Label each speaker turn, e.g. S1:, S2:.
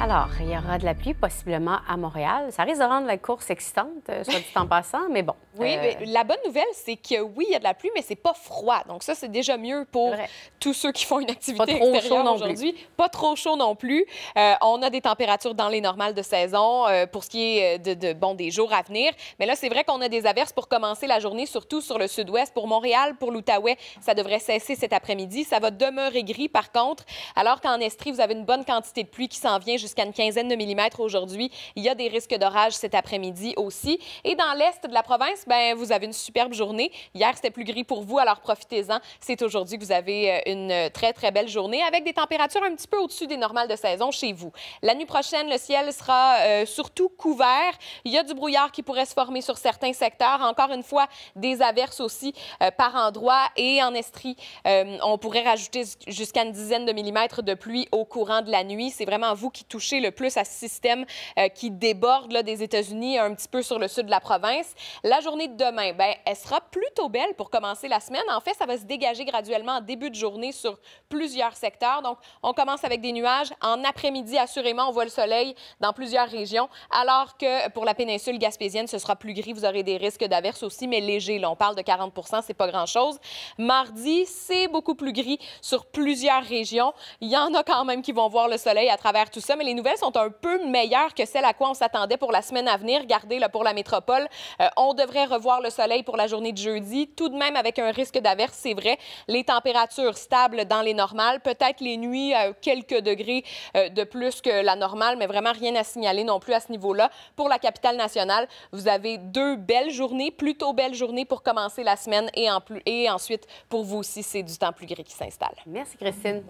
S1: Alors, il y aura de la pluie possiblement à Montréal. Ça risque de rendre la course excitante, euh, soit dit en passant, mais bon. Oui, euh, mais la bonne nouvelle, c'est que oui, il y a de la pluie, mais c'est pas froid. Donc ça, c'est déjà mieux pour tous ceux qui font une activité extérieure aujourd'hui. Pas trop chaud non plus. Euh, on a des températures dans les normales de saison pour ce qui est de, de, bon, des jours à venir. Mais là, c'est vrai qu'on a des averses pour commencer la journée, surtout sur le sud-ouest. Pour Montréal, pour l'Outaouais, ça devrait cesser cet après-midi. Ça va demeurer gris, par contre, alors qu'en Estrie, vous avez une bonne quantité de pluie qui s'en vient jusqu'à une quinzaine de millimètres aujourd'hui. Il y a des risques d'orage cet après-midi aussi. Et dans l'est de la province, ben vous avez une superbe journée. Hier, c'était plus gris pour vous, alors profitez-en. C'est aujourd'hui que vous avez euh, une très, très belle journée avec des températures un petit peu au-dessus des normales de saison chez vous. La nuit prochaine, le ciel sera euh, surtout couvert. Il y a du brouillard qui pourrait se former sur certains secteurs. Encore une fois, des averses aussi euh, par endroits et en estrie. on pourrait rajouter jusqu'à une dizaine de millimètres de pluie au courant de la nuit. C'est vraiment vous qui toucher le plus à ce système euh, qui déborde là, des États-Unis un petit peu sur le sud de la province. La journée de demain, ben, elle sera plutôt belle pour commencer la semaine. En fait, ça va se dégager graduellement en début de journée sur plusieurs secteurs. Donc, on commence avec des nuages. En après-midi, assurément, on voit le soleil dans plusieurs régions, alors que pour la péninsule gaspésienne, ce sera plus gris. Vous aurez des risques d'averses aussi, mais légers. Là, on parle de 40 c'est pas grand-chose. Mardi, c'est beaucoup plus gris sur plusieurs régions. Il y en a quand même qui vont voir le soleil à travers tout ça, mais les nouvelles sont un peu meilleures que celles à quoi on s'attendait pour la semaine à venir. Regardez, là, pour la métropole, euh, on devrait revoir le soleil pour la journée de jeudi, tout de même avec un risque d'averse, c'est vrai. Les températures stables dans les normales, peut-être les nuits à quelques degrés euh, de plus que la normale, mais vraiment rien à signaler non plus à ce niveau-là. Pour la capitale nationale, vous avez deux belles journées, plutôt belles journées pour commencer la semaine et, ensuite pour vous aussi, c'est du temps plus gris qui s'installe. Merci Christine.